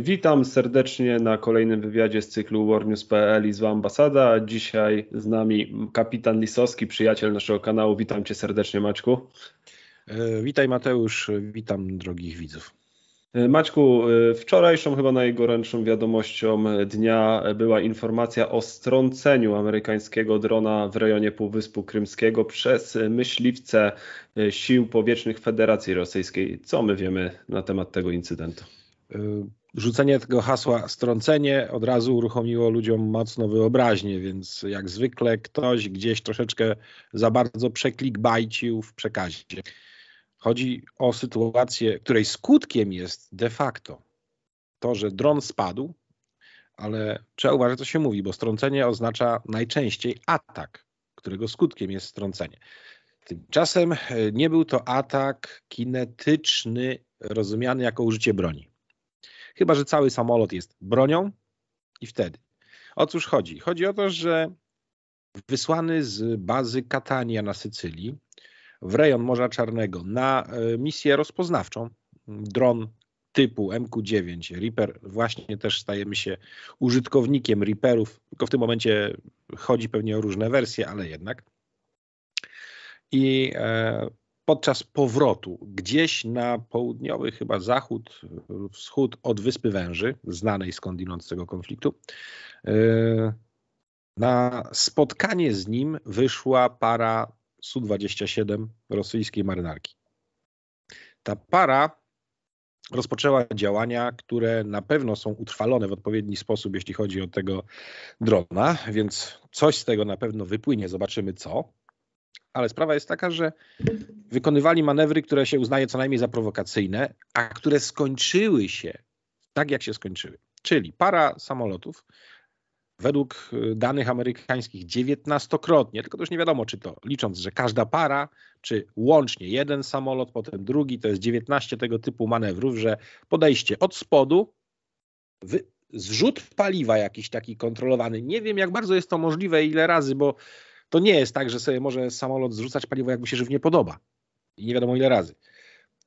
Witam serdecznie na kolejnym wywiadzie z cyklu warnews.pl i zła ambasada. Dzisiaj z nami kapitan Lisowski, przyjaciel naszego kanału. Witam cię serdecznie, Maćku. E, witaj Mateusz, witam drogich widzów. E, Maćku, e, wczorajszą chyba najgorętszą wiadomością dnia była informacja o strąceniu amerykańskiego drona w rejonie Półwyspu Krymskiego przez myśliwce sił powietrznych Federacji Rosyjskiej. Co my wiemy na temat tego incydentu? Y, rzucenie tego hasła strącenie od razu uruchomiło ludziom mocno wyobraźnię, więc jak zwykle ktoś gdzieś troszeczkę za bardzo przeklikbajcił w przekazie. Chodzi o sytuację, której skutkiem jest de facto to, że dron spadł, ale trzeba uważać, co się mówi, bo strącenie oznacza najczęściej atak, którego skutkiem jest strącenie. Tymczasem y, nie był to atak kinetyczny, rozumiany jako użycie broni. Chyba, że cały samolot jest bronią i wtedy. O cóż chodzi? Chodzi o to, że wysłany z bazy Katania na Sycylii w rejon Morza Czarnego na e, misję rozpoznawczą dron typu MQ-9 Reaper. Właśnie też stajemy się użytkownikiem Reaperów, tylko w tym momencie chodzi pewnie o różne wersje, ale jednak. I e, podczas powrotu gdzieś na południowy chyba zachód, wschód od Wyspy Węży, znanej skądinąd z tego konfliktu, e, na spotkanie z nim wyszła para Su-27 rosyjskiej marynarki. Ta para rozpoczęła działania, które na pewno są utrwalone w odpowiedni sposób, jeśli chodzi o tego drona, więc coś z tego na pewno wypłynie, zobaczymy co ale sprawa jest taka, że wykonywali manewry, które się uznaje co najmniej za prowokacyjne, a które skończyły się tak, jak się skończyły. Czyli para samolotów, według y, danych amerykańskich dziewiętnastokrotnie. tylko to już nie wiadomo, czy to licząc, że każda para, czy łącznie jeden samolot, potem drugi, to jest 19 tego typu manewrów, że podejście od spodu, wy, zrzut paliwa jakiś taki kontrolowany. Nie wiem, jak bardzo jest to możliwe, ile razy, bo to nie jest tak, że sobie może samolot zrzucać paliwo, jak mu się żywnie podoba. I nie wiadomo ile razy.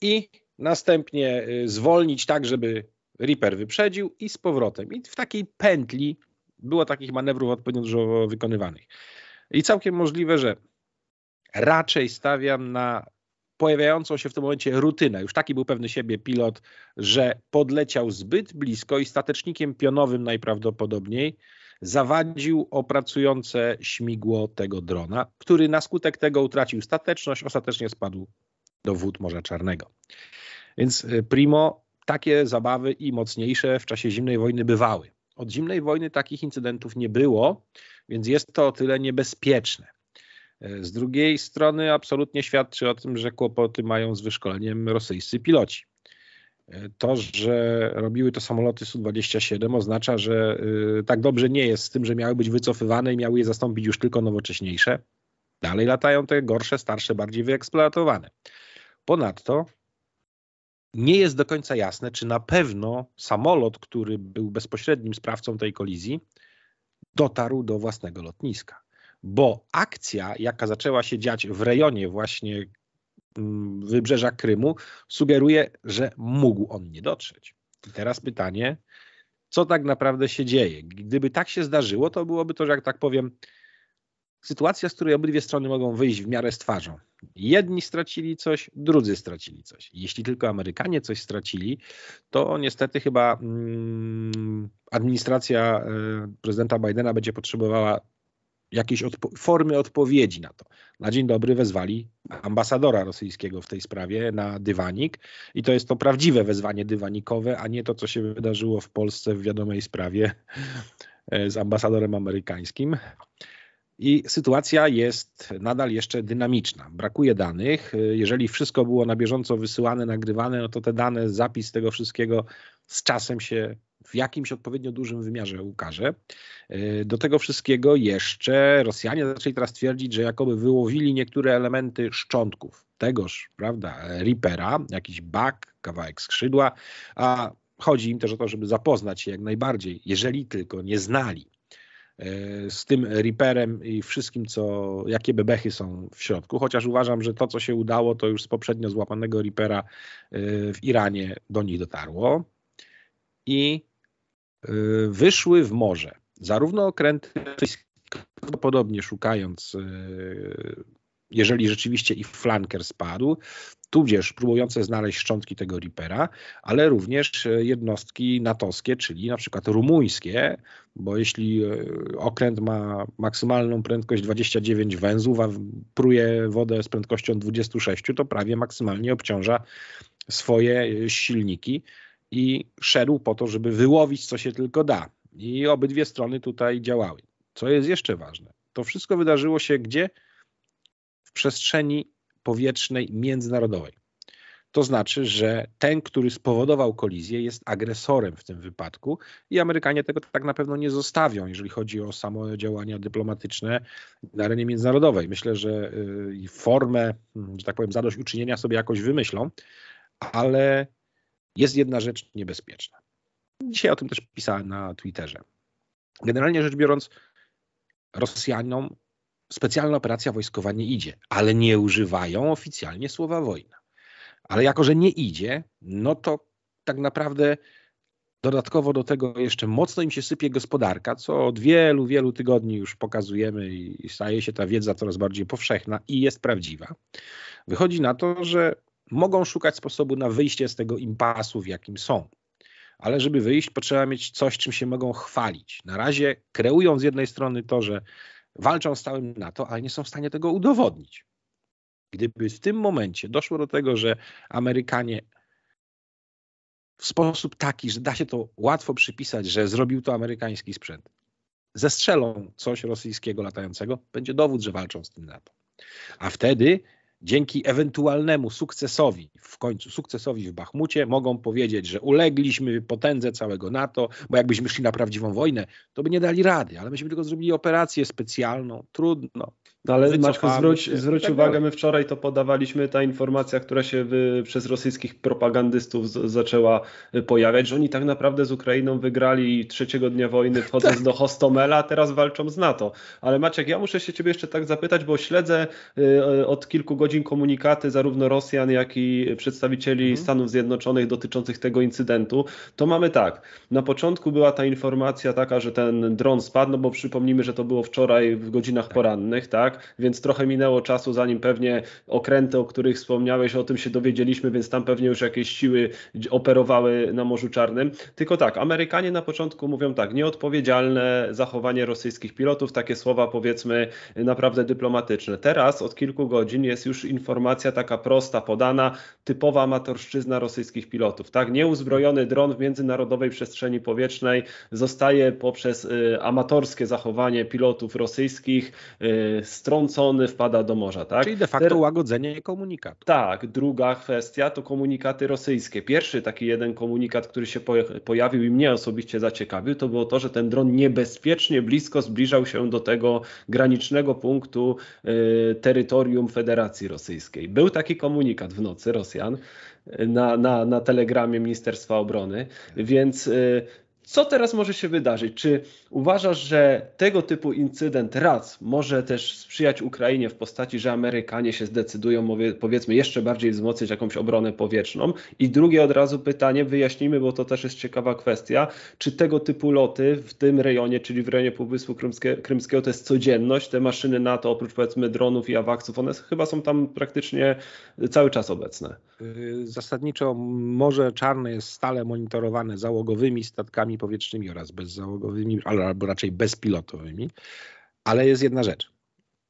I następnie y, zwolnić tak, żeby Reaper wyprzedził i z powrotem. I w takiej pętli było takich manewrów odpowiednio dużo wykonywanych. I całkiem możliwe, że raczej stawiam na pojawiającą się w tym momencie rutynę. Już taki był pewny siebie pilot, że podleciał zbyt blisko i statecznikiem pionowym najprawdopodobniej zawadził opracujące śmigło tego drona, który na skutek tego utracił stateczność, ostatecznie spadł do wód Morza Czarnego. Więc y, primo, takie zabawy i mocniejsze w czasie zimnej wojny bywały. Od zimnej wojny takich incydentów nie było, więc jest to o tyle niebezpieczne. Y, z drugiej strony absolutnie świadczy o tym, że kłopoty mają z wyszkoleniem rosyjscy piloci to, że robiły to samoloty Su-27 oznacza, że y, tak dobrze nie jest z tym, że miały być wycofywane i miały je zastąpić już tylko nowocześniejsze. Dalej latają te gorsze, starsze, bardziej wyeksploatowane. Ponadto nie jest do końca jasne, czy na pewno samolot, który był bezpośrednim sprawcą tej kolizji, dotarł do własnego lotniska. Bo akcja, jaka zaczęła się dziać w rejonie właśnie Mm, wybrzeża Krymu, sugeruje, że mógł on nie dotrzeć. I teraz pytanie, co tak naprawdę się dzieje? Gdyby tak się zdarzyło, to byłoby to, że jak tak powiem, sytuacja, z której obydwie strony mogą wyjść w miarę z twarzą. Jedni stracili coś, drudzy stracili coś. Jeśli tylko Amerykanie coś stracili, to niestety chyba mm, administracja e, prezydenta Bidena będzie potrzebowała jakiejś odpo- formy odpowiedzi na to. Na dzień dobry wezwali ambasadora rosyjskiego w tej sprawie na dywanik i to jest to prawdziwe wezwanie dywanikowe, a nie to, co się wydarzyło w Polsce w wiadomej sprawie e, z ambasadorem amerykańskim. I sytuacja jest nadal jeszcze dynamiczna. Brakuje danych. E, jeżeli wszystko było na bieżąco wysyłane, nagrywane, no to te dane, zapis tego wszystkiego z czasem się w jakimś odpowiednio dużym wymiarze ukaże. E, do tego wszystkiego jeszcze Rosjanie zaczęli teraz twierdzić, że jakoby wyłowili niektóre elementy szczątków tegoż, prawda, Reapera, jakiś bak, kawałek skrzydła, a chodzi im też o to, żeby zapoznać się jak najbardziej, jeżeli tylko nie znali e, z tym Reaperem i wszystkim, co, jakie bebechy są w środku, chociaż uważam, że to, co się udało, to już z poprzednio złapanego Reapera e, w Iranie do nich dotarło. I Y, wyszły w morze. Zarówno okręty prawdopodobnie szukając, y, jeżeli rzeczywiście ich flanker spadł, tudzież próbujące znaleźć szczątki tego Reapera, ale również y, jednostki natowskie, czyli na przykład rumuńskie, bo jeśli okręt ma maksymalną prędkość 29 węzłów, a pruje wodę z prędkością 26, to prawie maksymalnie obciąża swoje silniki i szedł po to, żeby wyłowić co się tylko da. I obydwie strony tutaj działały. Co jest jeszcze ważne, to wszystko wydarzyło się gdzie? W przestrzeni powietrznej międzynarodowej. To znaczy, że ten, który spowodował kolizję, jest agresorem w tym wypadku i Amerykanie tego tak na pewno nie zostawią, jeżeli chodzi o samo działania dyplomatyczne na arenie międzynarodowej. Myślę, że y, formę, że tak powiem, zadośćuczynienia sobie jakoś wymyślą, ale jest jedna rzecz niebezpieczna. Dzisiaj o tym też pisałem na Twitterze. Generalnie rzecz biorąc, Rosjanom specjalna operacja wojskowa nie idzie, ale nie używają oficjalnie słowa wojna. Ale jako, że nie idzie, no to tak naprawdę dodatkowo do tego jeszcze mocno im się sypie gospodarka, co od wielu, wielu tygodni już pokazujemy i staje się ta wiedza coraz bardziej powszechna i jest prawdziwa. Wychodzi na to, że mogą szukać sposobu na wyjście z tego impasu, w jakim są. Ale żeby wyjść, potrzeba mieć coś, czym się mogą chwalić. Na razie kreują z jednej strony to, że walczą z całym NATO, ale nie są w stanie tego udowodnić. Gdyby w tym momencie doszło do tego, że Amerykanie w sposób taki, że da się to łatwo przypisać, że zrobił to amerykański sprzęt, zestrzelą coś rosyjskiego latającego, będzie dowód, że walczą z tym NATO. A wtedy dzięki ewentualnemu sukcesowi, w końcu sukcesowi w Bachmucie, mogą powiedzieć, że ulegliśmy potędze całego NATO, bo jakbyśmy szli na prawdziwą wojnę, to by nie dali rady, ale myśmy tylko zrobili operację specjalną, trudno. No ale Maćku, zwróć, zwróć tak uwagę, my wczoraj to podawaliśmy, ta informacja, która się wy, przez rosyjskich propagandystów z, zaczęła y, pojawiać, że oni tak naprawdę z Ukrainą wygrali trzeciego dnia wojny wchodząc tak. do Hostomela, a teraz walczą z NATO. Ale Maciek, ja muszę się ciebie jeszcze tak zapytać, bo śledzę y, y, od kilku godzin komunikaty zarówno Rosjan, jak i przedstawicieli mhm. Stanów Zjednoczonych dotyczących tego incydentu. To mamy tak, na początku była ta informacja taka, że ten dron spadł, no bo przypomnijmy, że to było wczoraj w godzinach tak. porannych, tak? tak? Więc trochę minęło czasu, zanim pewnie okręty, o których wspomniałeś, o tym się dowiedzieliśmy, więc tam pewnie już jakieś siły operowały na Morzu Czarnym. Tylko tak, Amerykanie na początku mówią tak, nieodpowiedzialne zachowanie rosyjskich pilotów, takie słowa powiedzmy naprawdę dyplomatyczne. Teraz od kilku godzin jest już informacja taka prosta, podana, typowa amatorszczyzna rosyjskich pilotów, tak? Nieuzbrojony dron w międzynarodowej przestrzeni powietrznej zostaje poprzez y, amatorskie zachowanie pilotów rosyjskich y, strącony, wpada do morza. Tak? Czyli de facto Te... łagodzenie komunikatu. Tak. Druga kwestia to komunikaty rosyjskie. Pierwszy taki jeden komunikat, który się pojawił i mnie osobiście zaciekawił, to było to, że ten dron niebezpiecznie blisko zbliżał się do tego granicznego punktu y, terytorium Federacji Rosyjskiej. Był taki komunikat w nocy Rosjan na, na, na telegramie Ministerstwa Obrony, tak. więc y, co teraz może się wydarzyć? Czy uważasz, że tego typu incydent raz może też sprzyjać Ukrainie w postaci, że Amerykanie się zdecydują, powiedzmy, jeszcze bardziej wzmocnić jakąś obronę powietrzną? I drugie od razu pytanie, wyjaśnijmy, bo to też jest ciekawa kwestia, czy tego typu loty w tym rejonie, czyli w rejonie Półwyspu Krymskie, Krymskiego, to jest codzienność? Te maszyny NATO, oprócz powiedzmy dronów i awaksów, one chyba są tam praktycznie cały czas obecne. Yy, zasadniczo Morze Czarne jest stale monitorowane załogowymi statkami powietrznymi oraz bezzałogowymi, albo raczej bezpilotowymi. Ale jest jedna rzecz.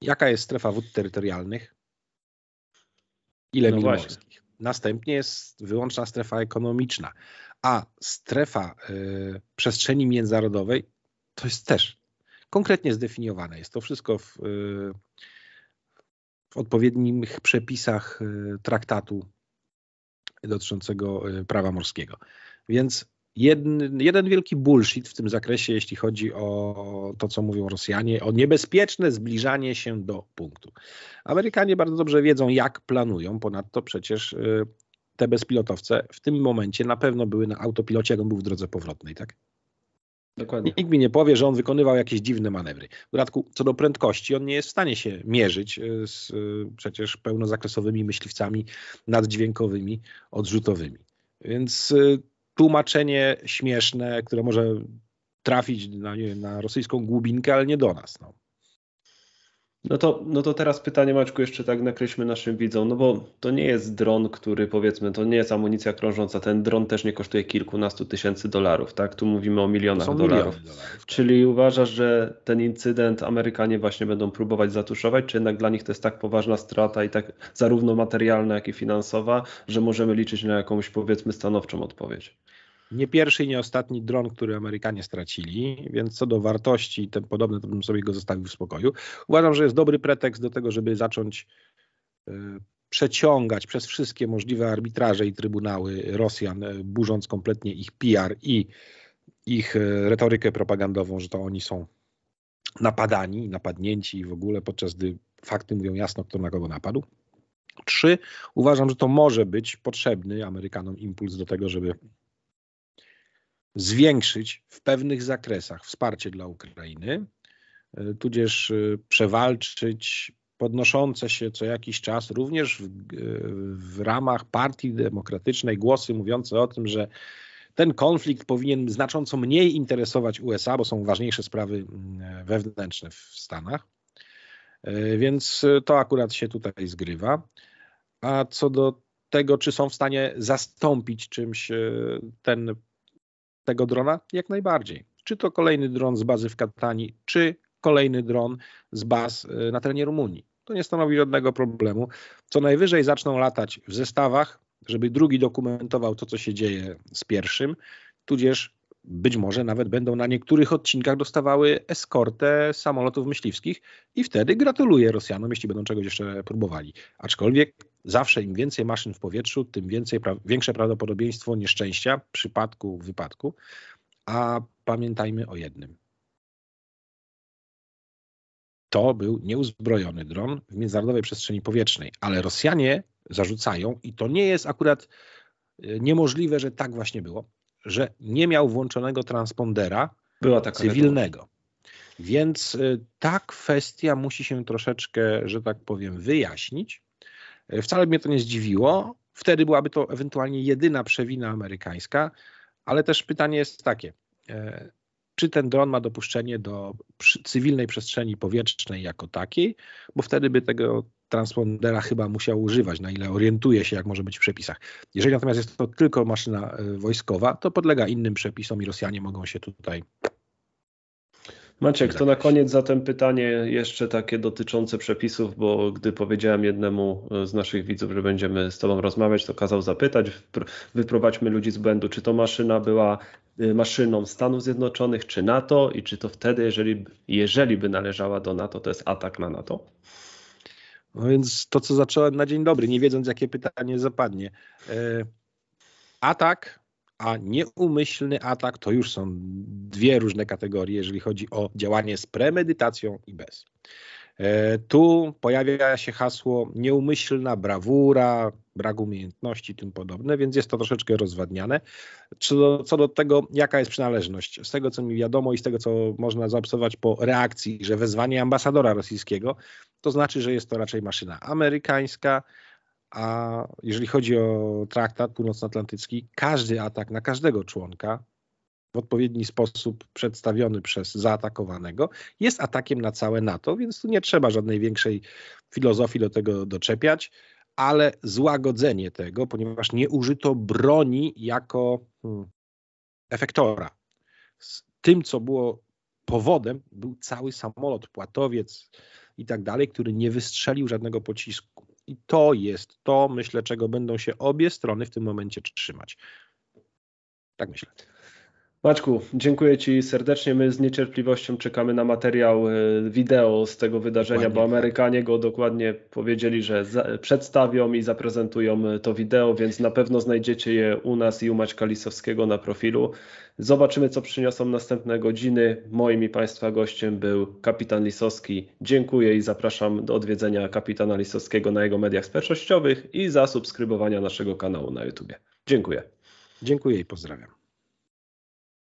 Jaka jest strefa wód terytorialnych? Ile no mil właśnie. morskich? Następnie jest wyłączna strefa ekonomiczna, a strefa y, przestrzeni międzynarodowej to jest też konkretnie zdefiniowane. Jest to wszystko w, y, w odpowiednich przepisach y, traktatu dotyczącego y, prawa morskiego. Więc jeden, jeden wielki bullshit w tym zakresie, jeśli chodzi o to, co mówią Rosjanie, o niebezpieczne zbliżanie się do punktu. Amerykanie bardzo dobrze wiedzą, jak planują, ponadto przecież y, te bezpilotowce w tym momencie na pewno były na autopilocie, jak on był w drodze powrotnej, tak? Dokładnie. Nikt mi nie powie, że on wykonywał jakieś dziwne manewry. W dodatku, co do prędkości, on nie jest w stanie się mierzyć y, z y, przecież pełnozakresowymi myśliwcami naddźwiękowymi, odrzutowymi. Więc tłumaczenie śmieszne, które może trafić na, no, nie wiem, na rosyjską głubinkę, ale nie do nas. No. No to, no to teraz pytanie, Maćku, jeszcze tak nakreślmy naszym widzom, no bo to nie jest dron, który powiedzmy, to nie jest amunicja krążąca, ten dron też nie kosztuje kilkunastu tysięcy dolarów, tak? Tu mówimy o milionach dolarów. dolarów. Tak. Czyli uważasz, że ten incydent Amerykanie właśnie będą próbować zatuszować, czy jednak dla nich to jest tak poważna strata i tak zarówno materialna, jak i finansowa, że możemy liczyć na jakąś powiedzmy stanowczą odpowiedź? nie pierwszy i nie ostatni dron, który Amerykanie stracili, więc co do wartości i tym to bym sobie go zostawił w spokoju. Uważam, że jest dobry pretekst do tego, żeby zacząć e, przeciągać przez wszystkie możliwe arbitraże i trybunały Rosjan, e, burząc kompletnie ich PR i ich e, retorykę propagandową, że to oni są napadani, napadnięci i w ogóle, podczas gdy fakty mówią jasno, kto na kogo napadł. Trzy, uważam, że to może być potrzebny Amerykanom impuls do tego, żeby zwiększyć w pewnych zakresach wsparcie dla Ukrainy, e, tudzież e, przewalczyć podnoszące się co jakiś czas również w, e, w ramach partii demokratycznej głosy mówiące o tym, że ten konflikt powinien znacząco mniej interesować USA, bo są ważniejsze sprawy mm, wewnętrzne w Stanach. Więc to akurat się tutaj zgrywa. A co do tego, czy są w stanie zastąpić czymś ten tego drona? Jak najbardziej. Czy to kolejny dron z bazy w Katani, czy kolejny dron z baz y, na terenie Rumunii. To nie stanowi żadnego problemu. Co najwyżej zaczną latać w zestawach, żeby drugi dokumentował to, co się dzieje z pierwszym, tudzież być może nawet będą na niektórych odcinkach dostawały eskortę samolotów myśliwskich i wtedy gratuluję Rosjanom, jeśli będą czegoś jeszcze próbowali. Aczkolwiek Zawsze im więcej maszyn w powietrzu, tym więcej, większe prawdopodobieństwo nieszczęścia, przypadku, wypadku. A pamiętajmy o jednym. To był nieuzbrojony dron w międzynarodowej przestrzeni powietrznej, ale Rosjanie zarzucają, i to nie jest akurat y, niemożliwe, że tak właśnie było, że nie miał włączonego transpondera cywilnego. Wiadomość. Więc y, ta kwestia musi się troszeczkę, że tak powiem, wyjaśnić, E, wcale mnie to nie zdziwiło. Wtedy byłaby to ewentualnie jedyna przewina amerykańska, ale też pytanie jest takie. E, czy ten dron ma dopuszczenie do cywilnej przestrzeni powietrznej jako takiej, bo wtedy by tego transpondera chyba musiał używać, na ile orientuje się, jak może być w przepisach. Jeżeli natomiast jest to tylko maszyna e, wojskowa, to podlega innym przepisom i Rosjanie mogą się tutaj Maciek, to na koniec zatem pytanie jeszcze takie dotyczące przepisów, bo gdy powiedziałem jednemu e, z naszych widzów, że będziemy z Tobą rozmawiać, to kazał zapytać, wyprowadźmy ludzi z błędu, czy to maszyna była e, maszyną Stanów Zjednoczonych, czy NATO i czy to wtedy, jeżeli, jeżeli by należała do NATO, to jest atak na NATO? No więc to, co zacząłem na dzień dobry, nie wiedząc, jakie pytanie zapadnie. E, atak a nieumyślny atak to już są dwie różne kategorie, jeżeli chodzi o działanie z premedytacją i bez. E, tu pojawia się hasło nieumyślna brawura, brak umiejętności, tym podobne, więc jest to troszeczkę rozwadniane. Co do, co do, tego, jaka jest przynależność, z tego co mi wiadomo i z tego co można zaobserwować po reakcji, że wezwanie ambasadora rosyjskiego, to znaczy, że jest to raczej maszyna amerykańska, a jeżeli chodzi o traktat północnoatlantycki, każdy atak na każdego członka w odpowiedni sposób przedstawiony przez zaatakowanego jest atakiem na całe NATO, więc tu nie trzeba żadnej większej filozofii do tego doczepiać, ale złagodzenie tego, ponieważ nie użyto broni jako hmm, efektora. Z tym, co było powodem, był cały samolot, płatowiec i tak dalej, który nie wystrzelił żadnego pocisku. I to jest to, myślę, czego będą się obie strony w tym momencie trzymać. Tak myślę. Maćku, dziękuję Ci serdecznie. My z niecierpliwością czekamy na materiał e, wideo z tego wydarzenia, dokładnie. bo tak. Amerykanie go dokładnie powiedzieli, że za, przedstawią i zaprezentują e, to wideo, więc na pewno znajdziecie je u nas i u Maćka Lisowskiego na profilu. Zobaczymy, co przyniosą następne godziny. Moim i Państwa gościem był kapitan Lisowski. Dziękuję i zapraszam do odwiedzenia kapitana Lisowskiego na jego mediach społecznościowych i zasubskrybowania naszego kanału na YouTube. Dziękuję. Dziękuję i pozdrawiam.